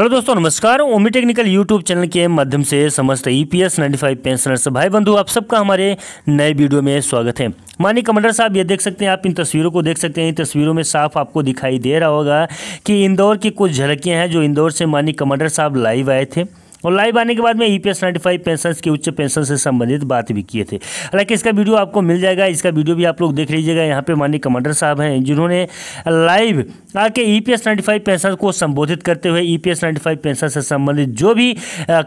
hello दोस्तों नमस्कार ओमी technical YouTube channel के माध्यम से समस्त EPS e 95 ninety five pensioners भाई बंधु आप सबका हमारे नए वीडियो में स्वागत है मानी कमांडर साहब ये देख सकते हैं आप इन तस्वीरों को देख सकते हैं इन तस्वीरों में साफ आपको दिखाई दे रहा होगा कि इंदौर की कुछ झलकियाँ हैं जो इंदौर से मानी कमांडर साहब लाइव आए थे और लाइव आने के बाद में E P S ninety five pension के उच्च पेंशन से संबंधित बात भी किए थे हालांकि इसका वीडियो आपको मिल जाएगा इसका वीडियो भी आप लोग देख लीजिएगा यहाँ पे माननीय कमांडर साहब हैं जिन्होंने लाइव आके E P S ninety five pension को संबोधित करते हुए E P S ninety five pension से संबंधित जो भी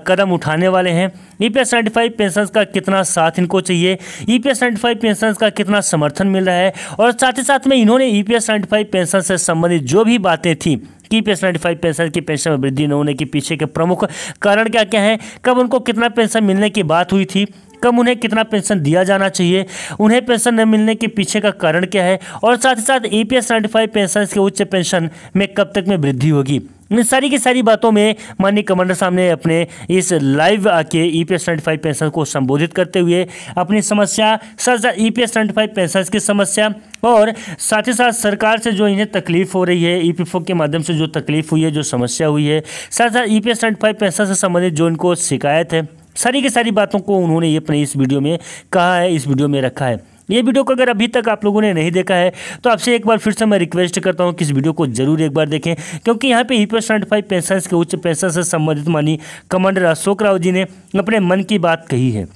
कदम उठाने वाले हैं E P S ninety five pension का कितना साथ इनको चाहिए E P S ninety five pension का कितना समर्थन मिल रहा है और साथ ही साथ में इन्होंने E P S ninety five pension से संबंधित जो भी बातें थी की पेंशन नाइन्टी फाइव पेंशन की पेंशन में वृद्धि न होने के पीछे के प्रमुख कारण क्या क्या हैं कब उनको कितना पेंशन मिलने की बात हुई थी कब उन्हें कितना पेंशन दिया जाना चाहिए उन्हें पेंशन न मिलने के पीछे का कारण क्या है और साथ ही साथ E P S ninety five pension के उच्च पेंशन में कब तक में वृद्धि होगी इन सारी की सारी बातों में माननीय कमांडर साहब ने अपने इस लाइव आके E P S five pension को संबोधित करते हुए अपनी समस्या साथ साथ E P S five pension की समस्या और साथ ही साथ सरकार से जो इन्हें तकलीफ हो रही है ई e पी के माध्यम से जो तकलीफ हुई है जो समस्या हुई है साथ साथ E P S five pension से संबंधित जो इनको शिकायत है सारी की सारी बातों को उन्होंने ये अपने इस वीडियो में कहा है इस वीडियो में रखा है ये वीडियो को अगर अभी तक आप लोगों ने नहीं देखा है तो आपसे एक बार फिर से मैं रिक्वेस्ट करता हूँ कि इस वीडियो को जरूर एक बार देखें क्योंकि यहाँ पे ईपीएस सेवेंटी फाइव पेंशन के उच्च पेंशन से संबंधित मानी कमांडर अशोक राव जी ने अपने मन की बात कही है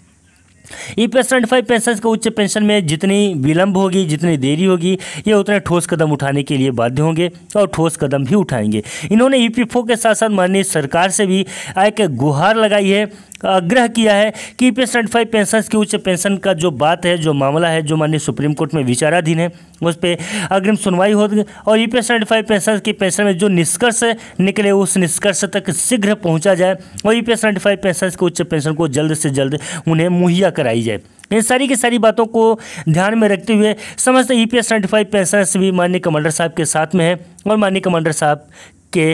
E P S twenty five pension के उच्च पेंशन में जितनी विलंब होगी जितनी देरी होगी ये उतने ठोस कदम उठाने के लिए बाध्य होंगे और ठोस कदम भी उठाएंगे इन्होंने ई e पी के साथ साथ माननीय सरकार से भी एक गुहार लगाई है आग्रह किया है कि E P twenty five pension के उच्च पेंशन का जो बात है जो मामला है जो माननीय सुप्रीम कोर्ट में विचाराधीन है उस पर अग्रिम सुनवाई हो और E P S twenty five pension की पेंशन में जो निष्कर्ष निकले उस निष्कर्ष तक शीघ्र पहुंचा जाए और E P S twenty five pension के उच्च पेंशन को जल्द से जल्द उन्हें मुहैया कराई जाए इन सारी की सारी बातों को ध्यान में रखते हुए समस्त E P S ninety five pensioners भी माननीय कमांडर साहब के साथ में है और माननीय कमांडर साहब के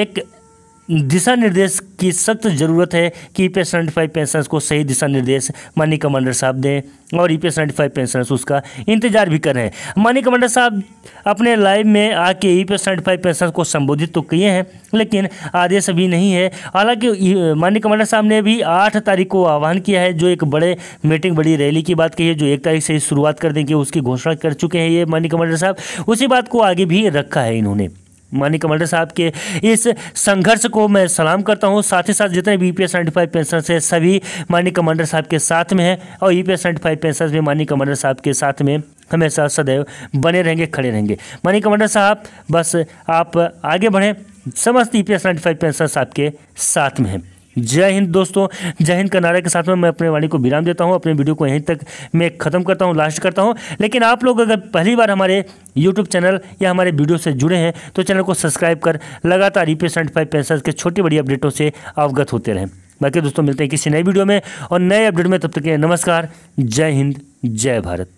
एक दिशा निर्देश की सख्त ज़रूरत है कि ई पी एस फाइव को सही दिशा निर्देश मानी कमांडर साहब दें और ई पी एस फाइव उसका इंतजार भी कर रहे हैं मानी कमांडर साहब अपने लाइव में आके ई पी एस फाइव को संबोधित तो किए हैं लेकिन आदेश अभी नहीं है हालांकि e, मानी कमांडर साहब ने भी आठ तारीख को आह्वान किया है जो एक बड़े मीटिंग बड़ी रैली की बात कही है जो एक तारीख से शुरुआत कर देंगे उसकी घोषणा कर चुके हैं ये मानी कमांडर साहब उसी बात को आगे भी रखा है इन्होंने माननीय कमांडर साहब के इस संघर्ष को मैं सलाम करता हूं साथ ही साथ जितने भी ई नाइन्टी फाइव पेंशन है सभी माननीय कमांडर साहब के साथ में हैं और एस नाइन्टी फाइव पेंशन में माननीय कमांडर साहब के साथ में हमेशा सदैव बने रहेंगे खड़े रहेंगे माननीय कमांडर साहब बस आप आगे बढ़ें समस्त एस नाइन्टी फाइव पेंशन आपके साथ में हैं जय हिंद दोस्तों जय हिंद का नारे के साथ में मैं अपने वाणी को विराम देता हूँ अपने वीडियो को यहीं तक मैं ख़त्म करता हूँ लास्ट करता हूँ लेकिन आप लोग अगर पहली बार हमारे यूट्यूब चैनल या हमारे वीडियो से जुड़े हैं तो चैनल को सब्सक्राइब कर लगातार ई सेवेंटी फाइव पैंसठ के छोटी बड़ी अपडेटों से अवगत होते रहें बाकी दोस्तों मिलते हैं किसी नए वीडियो में और नए अपडेट में तब तक के नमस्कार जय हिंद जय भारत